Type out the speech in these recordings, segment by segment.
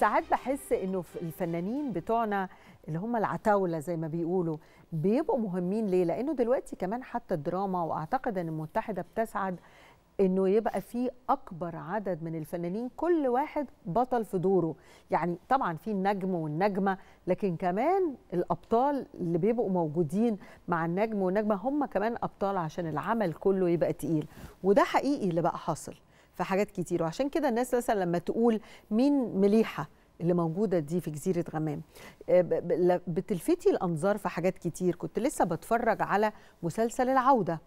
ساعات بحس انه الفنانين بتوعنا اللي هم العتاوله زي ما بيقولوا بيبقوا مهمين ليه؟ لانه دلوقتي كمان حتى الدراما واعتقد ان المتحده بتسعد انه يبقى في اكبر عدد من الفنانين كل واحد بطل في دوره يعني طبعا في النجم والنجمه لكن كمان الابطال اللي بيبقوا موجودين مع النجم والنجمه هم كمان ابطال عشان العمل كله يبقى تقيل وده حقيقي اللي بقى حاصل في حاجات كتير وعشان كده الناس مثلا لما تقول مين مليحه اللي موجودة دي في جزيرة غمام آه، بتلفتي الأنظار في حاجات كتير كنت لسه بتفرج على مسلسل العودة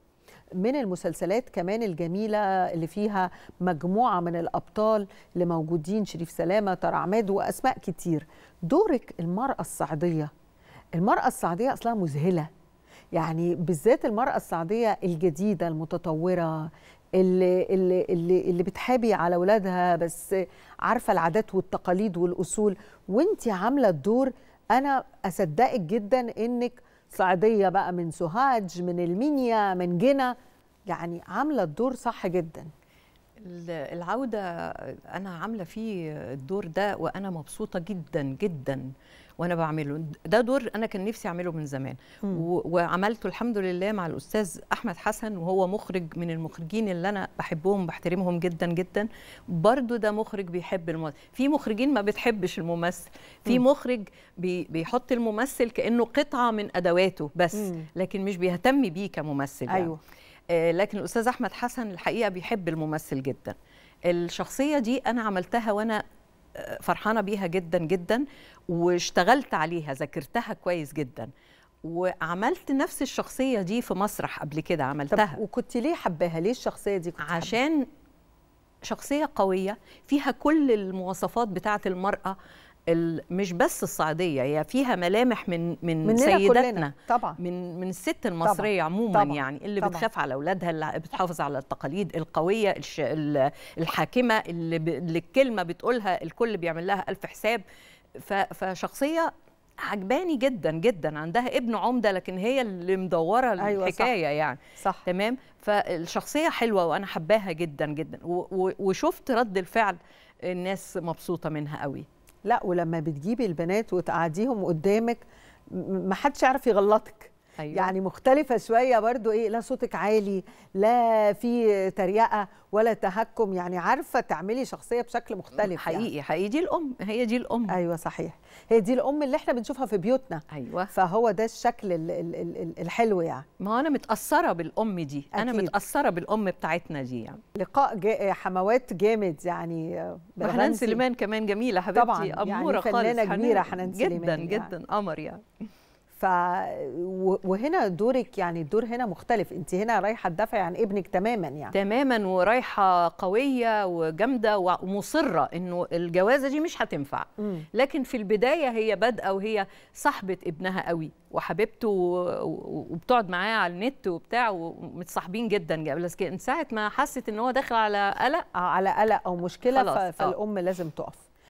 من المسلسلات كمان الجميلة اللي فيها مجموعة من الأبطال اللي موجودين شريف سلامة طارق عماد وأسماء كتير دورك المرأة الصعيدية المرأة الصعيدية أصلها مذهلة يعني بالذات المرأة الصعيدية الجديدة المتطورة اللي اللي اللي, اللي بتحابي على اولادها بس عارفه العادات والتقاليد والاصول وانت عامله الدور انا اصدقك جدا انك صعيديه بقى من سوهاج من المنيا من جنا يعني عامله الدور صح جدا العودة أنا عاملة فيه الدور ده وأنا مبسوطة جدا جدا وأنا بعمله ده دور أنا كان نفسي أعمله من زمان وعملته الحمد لله مع الأستاذ أحمد حسن وهو مخرج من المخرجين اللي أنا بحبهم بحترمهم جدا جدا برضو ده مخرج بيحب الممثل في مخرجين ما بتحبش الممثل في مخرج بي بيحط الممثل كأنه قطعة من أدواته بس لكن مش بيهتم بيه كممثل يعني. أيوه يعني. آه، لكن الاستاذ احمد حسن الحقيقه بيحب الممثل جدا الشخصيه دي انا عملتها وانا آه، فرحانه بيها جدا جدا واشتغلت عليها ذاكرتها كويس جدا وعملت نفس الشخصيه دي في مسرح قبل كده عملتها طب وكنت ليه حباها ليه الشخصيه دي كنت عشان شخصيه قويه فيها كل المواصفات بتاعه المراه مش بس الصعيدية هي فيها ملامح من من مننا سيدتنا طبعا من من الست المصريه طبعا. عموما طبعا. يعني اللي طبعا. بتخاف على اولادها اللي بتحافظ على التقاليد القويه الش... الحاكمه اللي, ب... اللي الكلمه بتقولها الكل بيعمل لها الف حساب ف... فشخصيه عجباني جدا جدا عندها ابن عمده لكن هي اللي مدوره أيوة الحكايه صح. يعني صح تمام فالشخصيه حلوه وانا حباها جدا جدا و... و... وشفت رد الفعل الناس مبسوطه منها قوي لا ولما بتجيبي البنات وتقعديهم قدامك محدش يعرف يغلطك أيوة. يعني مختلفه شويه برضو ايه لا صوتك عالي لا في تريقه ولا تهكم يعني عارفه تعملي شخصيه بشكل مختلف يعني. حقيقي يعني. حقيقي دي الام هي دي الام ايوه صحيح هي دي الام اللي احنا بنشوفها في بيوتنا ايوه فهو ده الشكل الـ الـ الـ الحلو يعني ما انا متاثره بالام دي أكيد. انا متاثره بالام بتاعتنا دي يعني لقاء جا حموات جامد يعني حنان سليمان كمان جميله حبيبتي طبعا يعني اموره يعني فنانة خالص كبيره حنان سليمان جدا يعني. جدا قمر يعني ف وهنا دورك يعني الدور هنا مختلف انت هنا رايحه تدافعي عن ابنك تماما يعني تماما ورايحه قويه وجامده ومصره انه الجوازه دي مش هتنفع م. لكن في البدايه هي بادئه وهي صاحبه ابنها قوي وحبيبته وبتقعد معاه على النت وبتاع ومتصاحبين جدا يعني بس من ساعه ما حست ان هو داخل على قلق آه، على قلق او مشكله آه. فالام لازم تقف